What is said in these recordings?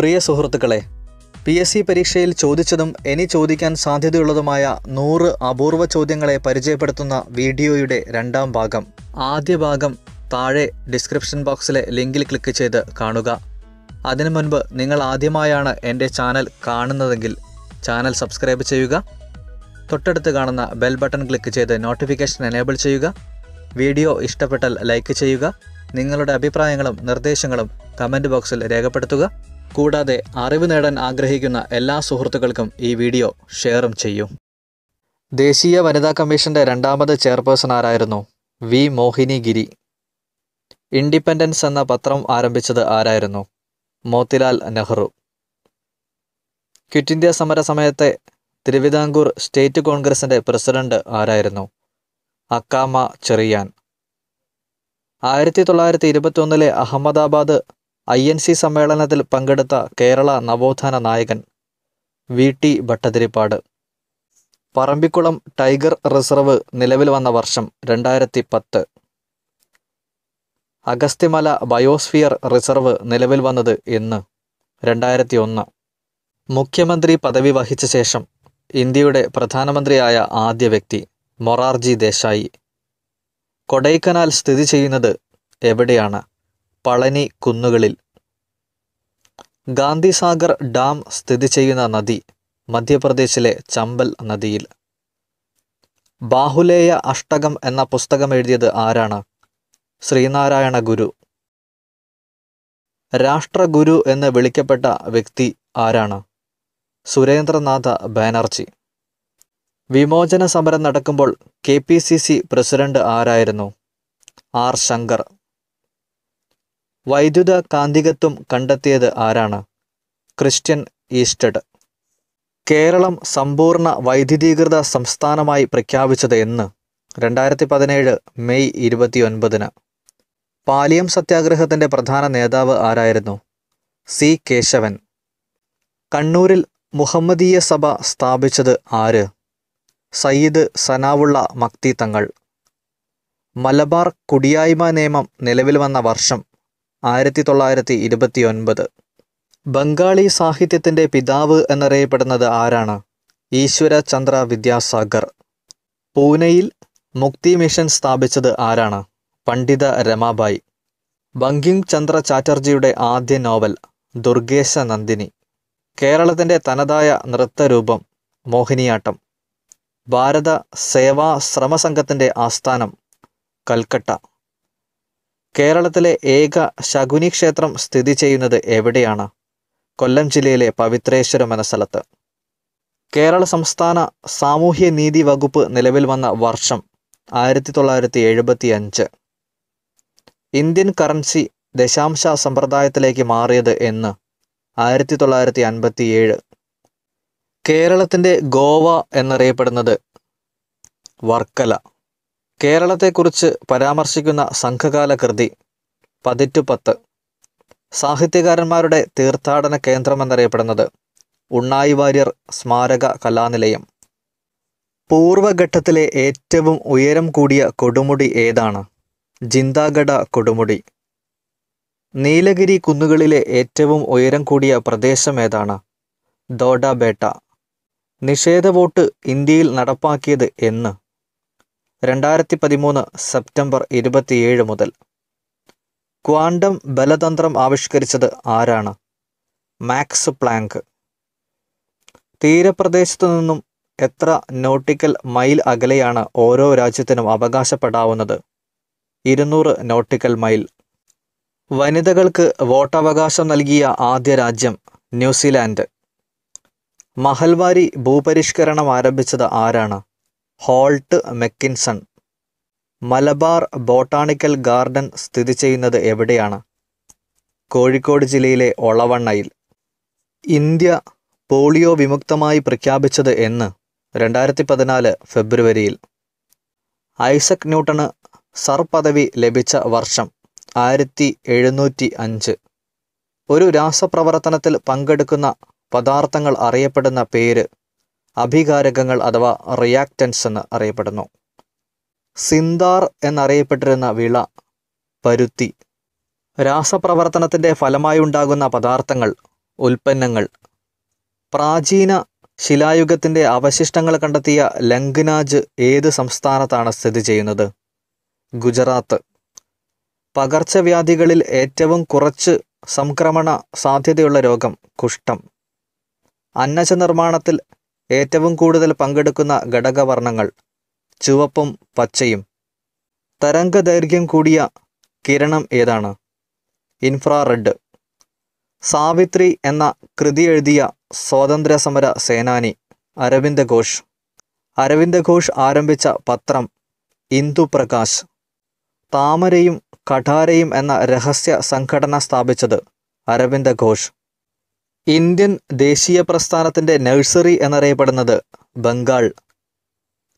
പ്രിയ സുഹൃത്തുക്കളെ P S C പരീക്ഷയിൽ ചോദിച്ചതും ഇനി ചോദിക്കാൻ സാധ്യതയുള്ളതുമായ നൂറ് അപൂർവ ചോദ്യങ്ങളെ പരിചയപ്പെടുത്തുന്ന വീഡിയോയുടെ രണ്ടാം ഭാഗം ആദ്യ ഭാഗം താഴെ ഡിസ്ക്രിപ്ഷൻ ബോക്സിലെ ലിങ്കിൽ ക്ലിക്ക് ചെയ്ത് കാണുക അതിനു മുൻപ് നിങ്ങൾ ആദ്യമായാണ് എൻ്റെ ചാനൽ കാണുന്നതെങ്കിൽ ചാനൽ സബ്സ്ക്രൈബ് ചെയ്യുക തൊട്ടടുത്ത് കാണുന്ന ബെൽ ബട്ടൺ ക്ലിക്ക് ചെയ്ത് നോട്ടിഫിക്കേഷൻ എനേബിൾ ചെയ്യുക വീഡിയോ ഇഷ്ടപ്പെട്ടാൽ ലൈക്ക് ചെയ്യുക നിങ്ങളുടെ അഭിപ്രായങ്ങളും നിർദ്ദേശങ്ങളും കമൻറ്റ് ബോക്സിൽ രേഖപ്പെടുത്തുക കൂടാതെ അറിവ് നേടാൻ ആഗ്രഹിക്കുന്ന എല്ലാ സുഹൃത്തുക്കൾക്കും ഈ വീഡിയോ ഷെയറും ചെയ്യൂ ദേശീയ വനിതാ കമ്മീഷൻ്റെ രണ്ടാമത് ചെയർപേഴ്സൺ ആരായിരുന്നു വി മോഹിനി ഗിരി ഇൻഡിപെൻഡൻസ് എന്ന പത്രം ആരംഭിച്ചത് ആരായിരുന്നു മോത്തിലാൽ നെഹ്റു ക്വിറ്റ് ഇന്ത്യ സമര സമയത്തെ തിരുവിതാംകൂർ സ്റ്റേറ്റ് കോൺഗ്രസിൻ്റെ പ്രസിഡന്റ് ആരായിരുന്നു അക്കാമ ചെറിയാൻ ആയിരത്തി തൊള്ളായിരത്തി ഒന്നിലെ അഹമ്മദാബാദ് ഐ എൻ സി സമ്മേളനത്തിൽ പങ്കെടുത്ത കേരള നവോത്ഥാന നായകൻ V T Bhattathiripad Parambikulam tiger reserve നിലവിൽ വന്ന വർഷം രണ്ടായിരത്തി പത്ത് അഗസ്ത്യമല ബയോസ്ഫിയർ റിസർവ് നിലവിൽ വന്നത് ഇന്ന് രണ്ടായിരത്തി ഒന്ന് മുഖ്യമന്ത്രി പദവി വഹിച്ച ശേഷം ഇന്ത്യയുടെ പ്രധാനമന്ത്രിയായ ആദ്യ വ്യക്തി മൊറാർജി ദേശായി കൊടൈക്കനാൽ സ്ഥിതി ചെയ്യുന്നത് എവിടെയാണ് പളനി കുന്നുകളിൽ ഗാന്ധിസാഗർ ഡാം സ്ഥിതി ചെയ്യുന്ന നദി മധ്യപ്രദേശിലെ ചമ്പൽ നദിയിൽ ബാഹുലേയ അഷ്ടകം എന്ന പുസ്തകം എഴുതിയത് ആരാണ് ശ്രീനാരായണ ഗുരു രാഷ്ട്രഗുരു എന്ന് വിളിക്കപ്പെട്ട വ്യക്തി ആരാണ് സുരേന്ദ്രനാഥ ബാനർജി വിമോചന സമരം നടക്കുമ്പോൾ K P C C president ആരായിരുന്നു ആർ ശങ്കർ വൈദ്യുത കാന്തികത്വം കണ്ടെത്തിയത് ആരാണ് ക്രിസ്ത്യൻ ഈസ്റ്റഡ് കേരളം സമ്പൂർണ്ണ വൈദ്യുതീകൃത സംസ്ഥാനമായി പ്രഖ്യാപിച്ചത് എന്ന് രണ്ടായിരത്തി പതിനേഴ് മെയ് ഇരുപത്തിയൊൻപതിന് പാലിയം സത്യാഗ്രഹത്തിൻ്റെ പ്രധാന നേതാവ് ആരായിരുന്നു സി കേശവൻ കണ്ണൂരിൽ മുഹമ്മദീയ സഭ സ്ഥാപിച്ചത് ആര് സയ്യിദ് സനാവുള്ള മക്തി തങ്ങൾ മലബാർ കുടിയായ്മ നിയമം നിലവിൽ വന്ന വർഷം ആയിരത്തി തൊള്ളായിരത്തി ഒൻപത് ബംഗാളി സാഹിത്യത്തിൻ്റെ പിതാവ് എന്നറിയപ്പെടുന്നത് ആരാണ് ഈശ്വരചന്ദ്ര വിദ്യാസാഗർ പൂനെയിൽ മുക്തി മിഷൻ സ്ഥാപിച്ചത് ആരാണ് പണ്ഡിത രമാബായി ബങ്കിം ചന്ദ്ര ചാറ്റർജിയുടെ ആദ്യ നോവൽ ദുർഗേശ നന്ദിനി കേരളത്തിൻ്റെ തനതായ നൃത്തരൂപം മോഹിനിയാട്ടം ഭാരത സേവാ ശ്രമസംഘത്തിൻ്റെ ആസ്ഥാനം കൽക്കട്ട കേരളത്തിലെ ഏക ശകുനി ക്ഷേത്രം സ്ഥിതി ചെയ്യുന്നത് എവിടെയാണ് കൊല്ലം ജില്ലയിലെ പവിത്രേശ്വരം എന്ന സ്ഥലത്ത് കേരള സംസ്ഥാന സാമൂഹ്യ നീതി വകുപ്പ് നിലവിൽ വന്ന വർഷം ആയിരത്തി തൊള്ളായിരത്തി എഴുപത്തി അഞ്ച് ഇന്ത്യൻ കറൻസി ദശാംശ സമ്പ്രദായത്തിലേക്ക് മാറിയത് എന്ന് ആയിരത്തി തൊള്ളായിരത്തി അൻപത്തി ഏഴ് കേരളത്തിൻ്റെ ഗോവ എന്നറിയപ്പെടുന്നത് വർക്കല കേരളത്തെക്കുറിച്ച് പരാമർശിക്കുന്ന സംഘകാല കൃതി പതിറ്റുപത്ത് സാഹിത്യകാരന്മാരുടെ തീർത്ഥാടന കേന്ദ്രമെന്നറിയപ്പെടുന്നത് ഉണ്ണായി വാര്യർ സ്മാരക കലാനിലയം പൂർവഘട്ടത്തിലെ ഏറ്റവും ഉയരം കൂടിയ കൊടുമുടി ഏതാണ് ജിന്താഗഡ കൊടുമുടി നീലഗിരി കുന്നുകളിലെ ഏറ്റവും ഉയരം കൂടിയ പ്രദേശം ഏതാണ് ദോഡബേട്ട നിഷേധ വോട്ട് ഇന്ത്യയിൽ നടപ്പാക്കിയത് എന്ന് രണ്ടായിരത്തി പതിമൂന്ന് സെപ്റ്റംബർ ഇരുപത്തിയേഴ് മുതൽ ക്വാണ്ടം ബലതന്ത്രം ആവിഷ്കരിച്ചത് ആരാണ് മാക്സ് പ്ലാങ്ക് തീരപ്രദേശത്തു നിന്നും എത്ര നോട്ടിക്കൽ മൈൽ അകലെയാണ് ഓരോ രാജ്യത്തിനും അവകാശപ്പെടാവുന്നത് ഇരുന്നൂറ് നോട്ടിക്കൽ മൈൽ വനിതകൾക്ക് വോട്ടവകാശം നൽകിയ ആദ്യ രാജ്യം ന്യൂസിലാൻഡ് മഹൽവാരി ഭൂപരിഷ്കരണം ആരംഭിച്ചത് ആരാണ് Holt Mackenzie Malabar botanical garden സ്ഥിതി ചെയ്യുന്നത് എവിടെയാണ് കോഴിക്കോട് ജില്ലയിലെ ഒളവണ്ണയിൽ ഇന്ത്യ പോളിയോ വിമുക്തമായി പ്രഖ്യാപിച്ചത് എന്ന് രണ്ടായിരത്തി പതിനാല് ഫെബ്രുവരിയിൽ ഐസക് ന്യൂട്ടണ് സർ പദവി ലഭിച്ച വർഷം ആയിരത്തി എഴുന്നൂറ്റി അഞ്ച് ഒരു രാസപ്രവർത്തനത്തിൽ പങ്കെടുക്കുന്ന പദാർത്ഥങ്ങൾ അറിയപ്പെടുന്ന പേര് അഭികാരകങ്ങൾ അഥവാ റിയാക്റ്റൻസ് എന്ന് അറിയപ്പെടുന്നു സിന്താർ എന്നറിയപ്പെട്ടിരുന്ന വിള പരുത്തി രാസപ്രവർത്തനത്തിൻ്റെ ഉണ്ടാകുന്ന പദാർത്ഥങ്ങൾ ഉൽപ്പന്നങ്ങൾ പ്രാചീന ശിലായുഗത്തിൻ്റെ അവശിഷ്ടങ്ങൾ കണ്ടെത്തിയ ലംഗ്നാജ് ഏത് സംസ്ഥാനത്താണ് സ്ഥിതി ചെയ്യുന്നത് ഗുജറാത്ത് പകർച്ചവ്യാധികളിൽ ഏറ്റവും കുറച്ച് സംക്രമണ സാധ്യതയുള്ള രോഗം കുഷ്ഠം അന്നജ നിർമ്മാണത്തിൽ ഏറ്റവും കൂടുതൽ പങ്കെടുക്കുന്ന ഘടകവർണ്ണങ്ങൾ ചുവപ്പും പച്ചയും തരംഗദൈർഘ്യം കൂടിയ കിരണം ഏതാണ് ഇൻഫ്രാറെഡ് സാവിത്രി എന്ന കൃതി എഴുതിയ സ്വാതന്ത്ര്യ സമര സേനാനി അരവിന്ദ ഘോഷ് അരവിന്ദ ഘോഷ് ആരംഭിച്ച പത്രം പ്രകാശ് താമരയും കഠാരയും എന്ന രഹസ്യ സംഘടന സ്ഥാപിച്ചത് അരവിന്ദ ഘോഷ് ഇന്ത്യൻ ദേശീയ പ്രസ്ഥാനത്തിൻ്റെ നഴ്സറി എന്നറിയപ്പെടുന്നത് ബംഗാൾ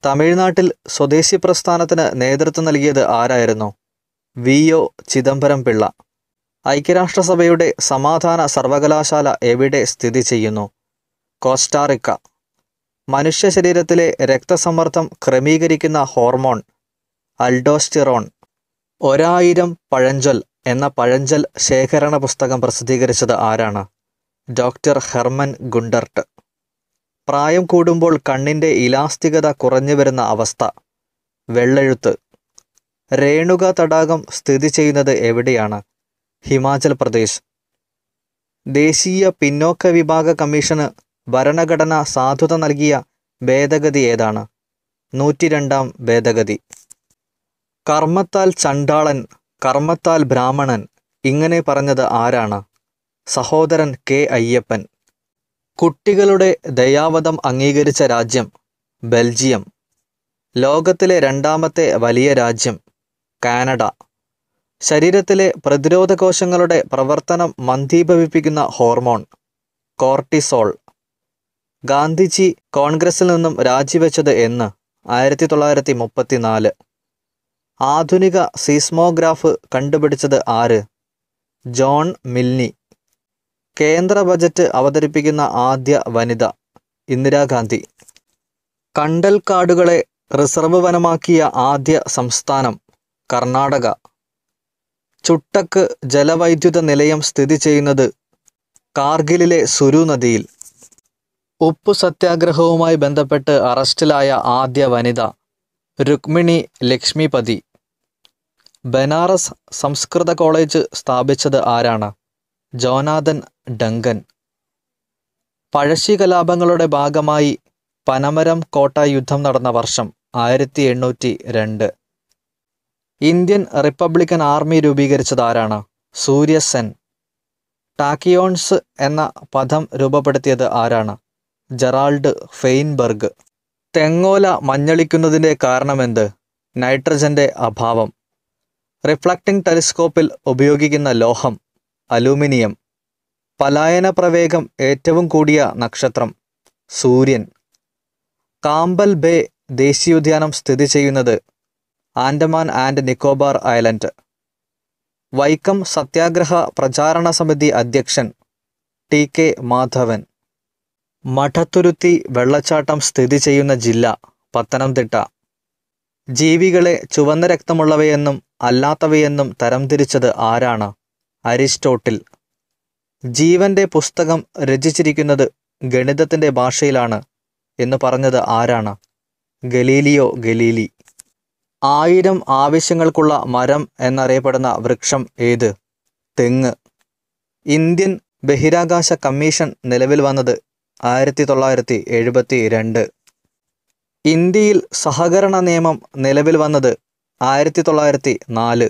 തമിഴ്നാട്ടിൽ സ്വദേശി പ്രസ്ഥാനത്തിന് നേതൃത്വം നൽകിയത് ആരായിരുന്നു വി ഒ ചിദംബരം പിള്ള ഐക്യരാഷ്ട്രസഭയുടെ സമാധാന സർവകലാശാല എവിടെ സ്ഥിതി ചെയ്യുന്നു കോസ്റ്റാറിക്ക മനുഷ്യ ശരീരത്തിലെ രക്തസമ്മർദ്ദം ക്രമീകരിക്കുന്ന ഹോർമോൺ അൽഡോസ്റ്റിറോൺ ഒരായിരം പഴഞ്ചൊൽ എന്ന പഴഞ്ചൽ ശേഖരണ പുസ്തകം പ്രസിദ്ധീകരിച്ചത് ആരാണ് ഡോക്ടർ ഹെർമൻ ഗുണ്ടർട്ട് പ്രായം കൂടുമ്പോൾ കണ്ണിൻ്റെ ഇലാസ്തികത കുറഞ്ഞു വരുന്ന അവസ്ഥ വെള്ളെഴുത്ത് രേണുക തടാകം സ്ഥിതി ചെയ്യുന്നത് എവിടെയാണ് ഹിമാചൽ പ്രദേശ് ദേശീയ പിന്നോക്ക വിഭാഗ കമ്മീഷന് ഭരണഘടന സാധുത നൽകിയ ഭേദഗതി ഏതാണ് നൂറ്റിരണ്ടാം ഭേദഗതി കർമ്മത്താൽ ചണ്ടാളൻ കർമ്മത്താൽ ബ്രാഹ്മണൻ ഇങ്ങനെ പറഞ്ഞത് ആരാണ് സഹോദരൻ കെ അയ്യപ്പൻ കുട്ടികളുടെ ദയാവധം അംഗീകരിച്ച രാജ്യം ബെൽജിയം ലോകത്തിലെ രണ്ടാമത്തെ വലിയ രാജ്യം കാനഡ ശരീരത്തിലെ പ്രതിരോധ കോശങ്ങളുടെ പ്രവർത്തനം മന്ദീഭവിപ്പിക്കുന്ന ഹോർമോൺ കോർട്ടിസോൾ ഗാന്ധിജി കോൺഗ്രസിൽ നിന്നും രാജിവെച്ചത് എന്ന് ആയിരത്തി തൊള്ളായിരത്തി മുപ്പത്തിനാല് ആധുനിക സീസ്മോഗ്രാഫ് കണ്ടുപിടിച്ചത് ആര് ജോൺ മിൽനി കേന്ദ്ര ബജറ്റ് അവതരിപ്പിക്കുന്ന ആദ്യ വനിത ഇന്ദിരാഗാന്ധി കണ്ടൽ കാടുകളെ റിസർവ് വനമാക്കിയ ആദ്യ സംസ്ഥാനം കർണാടക ചുട്ടക്ക് ജലവൈദ്യുത നിലയം സ്ഥിതി ചെയ്യുന്നത് കാർഗിലിലെ സുരു നദിയിൽ ഉപ്പ് സത്യാഗ്രഹവുമായി ബന്ധപ്പെട്ട് അറസ്റ്റിലായ ആദ്യ വനിത രുക്മിണി ലക്ഷ്മിപതി ബനാറസ് സംസ്കൃത കോളേജ് സ്ഥാപിച്ചത് ആരാണ് ജോനാഥൻ ഡങ്കൻ പഴശ്ശി കലാപങ്ങളുടെ ഭാഗമായി പനമരം കോട്ട യുദ്ധം നടന്ന വർഷം ആയിരത്തി എണ്ണൂറ്റി രണ്ട് ഇന്ത്യൻ റിപ്പബ്ലിക്കൻ ആർമി രൂപീകരിച്ചത് ആരാണ് സൂര്യസെൻ ടാക്കിയോൺസ് എന്ന പദം രൂപപ്പെടുത്തിയത് ആരാണ് ജെറാൾഡ് ഫെയിൻബർഗ് തെങ്ങോല മഞ്ഞളിക്കുന്നതിൻ്റെ കാരണമെന്ത് നൈട്രജൻ്റെ അഭാവം റിഫ്ലക്റ്റിംഗ് ടെലിസ്കോപ്പിൽ ഉപയോഗിക്കുന്ന ലോഹം അലൂമിനിയം പലായന പ്രവേഗം ഏറ്റവും കൂടിയ നക്ഷത്രം സൂര്യൻ കാമ്പൽ ബേ ദേശീയോദ്യാനം സ്ഥിതി ചെയ്യുന്നത് ആൻഡമാൻ ആൻഡ് നിക്കോബാർ ഐലൻഡ് വൈക്കം സത്യാഗ്രഹ പ്രചാരണ സമിതി അധ്യക്ഷൻ ടി കെ മാധവൻ മഠത്തുരുത്തി വെള്ളച്ചാട്ടം സ്ഥിതി ചെയ്യുന്ന ജില്ല പത്തനംതിട്ട ജീവികളെ ചുവന്ന രക്തമുള്ളവയെന്നും അല്ലാത്തവയെന്നും തരംതിരിച്ചത് ആരാണ് അരിസ്റ്റോട്ടിൽ ജീവന്റെ പുസ്തകം രചിച്ചിരിക്കുന്നത് ഗണിതത്തിൻ്റെ ഭാഷയിലാണ് എന്ന് പറഞ്ഞത് ആരാണ് ഗലീലിയോ ഗലീലി ആയിരം ആവശ്യങ്ങൾക്കുള്ള മരം എന്നറിയപ്പെടുന്ന വൃക്ഷം ഏത് തെങ്ങ് ഇന്ത്യൻ ബഹിരാകാശ കമ്മീഷൻ നിലവിൽ വന്നത് ആയിരത്തി തൊള്ളായിരത്തി എഴുപത്തി രണ്ട് ഇന്ത്യയിൽ സഹകരണ നിയമം നിലവിൽ വന്നത് ആയിരത്തി തൊള്ളായിരത്തി നാല്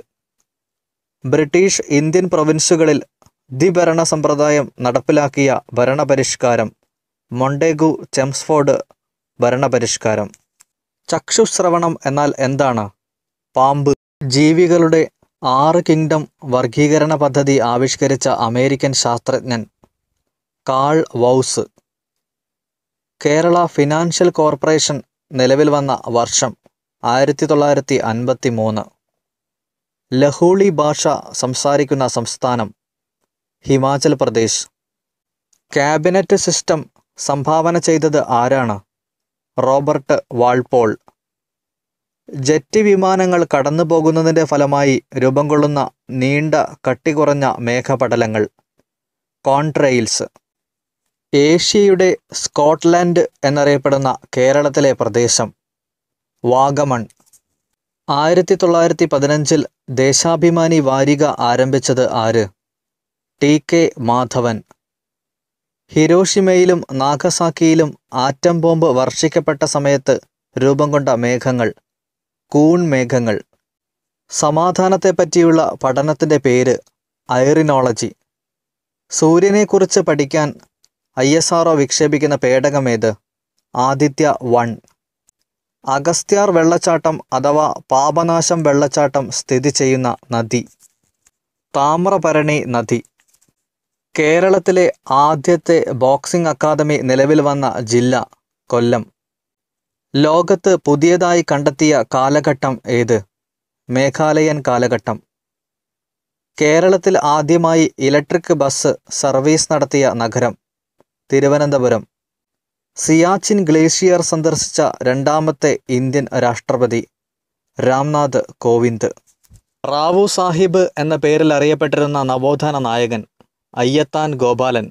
ബ്രിട്ടീഷ് ഇന്ത്യൻ പ്രൊവിൻസുകളിൽ ദ്വിഭരണ സമ്പ്രദായം നടപ്പിലാക്കിയ ഭരണപരിഷ്കാരം മൊണ്ടേഗു ചെംസ്ഫോർഡ് ഭരണപരിഷ്കാരം ചക്ഷുശ്രവണം എന്നാൽ എന്താണ് പാമ്പ് ജീവികളുടെ ആറ് കിങ്ഡം വർഗീകരണ പദ്ധതി ആവിഷ്കരിച്ച അമേരിക്കൻ ശാസ്ത്രജ്ഞൻ Carl Woese Kerala Financial Corporation നിലവിൽ വന്ന വർഷം ആയിരത്തി തൊള്ളായിരത്തി അൻപത്തി മൂന്ന് ലഹോളി ഭാഷ സംസാരിക്കുന്ന സംസ്ഥാനം ഹിമാചൽ പ്രദേശ് ക്യാബിനറ്റ് സിസ്റ്റം സംഭാവന ചെയ്തത് ആരാണ് റോബർട്ട് വാൾപോൾ ജെറ്റ് വിമാനങ്ങൾ കടന്നു പോകുന്നതിൻ്റെ ഫലമായി രൂപം കൊള്ളുന്ന നീണ്ട കട്ടി കുറഞ്ഞ മേഘപടലങ്ങൾ കോൺട്രെയിൽസ് ഏഷ്യയുടെ സ്കോട്ട്ലാൻഡ് എന്നറിയപ്പെടുന്ന കേരളത്തിലെ പ്രദേശം വാഗമൺ ആയിരത്തി തൊള്ളായിരത്തി പതിനഞ്ചിൽ ദേശാഭിമാനി വാരിക ആരംഭിച്ചത് ആര് ടി കെ മാധവൻ ഹിരോഷിമയിലും നാഗസാക്കിയിലും ആറ്റം ബോംബ് വർഷിക്കപ്പെട്ട സമയത്ത് രൂപം കൊണ്ട മേഘങ്ങൾ കൂൺ മേഘങ്ങൾ സമാധാനത്തെപ്പറ്റിയുള്ള പഠനത്തിൻ്റെ പേര് ഐറിനോളജി സൂര്യനെക്കുറിച്ച് പഠിക്കാൻ ഐ എസ് പേടകം വിക്ഷേപിക്കുന്ന പേടകമേത് ആദിത്യ വൺ അഗസ്ത്യാർ വെള്ളച്ചാട്ടം അഥവാ പാപനാശം വെള്ളച്ചാട്ടം സ്ഥിതി ചെയ്യുന്ന നദി താമ്രഭരണി നദി കേരളത്തിലെ ആദ്യത്തെ ബോക്സിംഗ് അക്കാദമി നിലവിൽ വന്ന ജില്ല കൊല്ലം ലോകത്ത് പുതിയതായി കണ്ടെത്തിയ കാലഘട്ടം ഏത് മേഘാലയൻ കാലഘട്ടം കേരളത്തിൽ ആദ്യമായി ഇലക്ട്രിക് ബസ് സർവീസ് നടത്തിയ നഗരം തിരുവനന്തപുരം സിയാച്ചിൻ ഗ്ലേഷ്യർ സന്ദർശിച്ച രണ്ടാമത്തെ ഇന്ത്യൻ രാഷ്ട്രപതി രാംനാഥ് കോവിന്ദ് റാവു സാഹിബ് എന്ന പേരിൽ അറിയപ്പെട്ടിരുന്ന നവോത്ഥാന നായകൻ അയ്യത്താൻ ഗോപാലൻ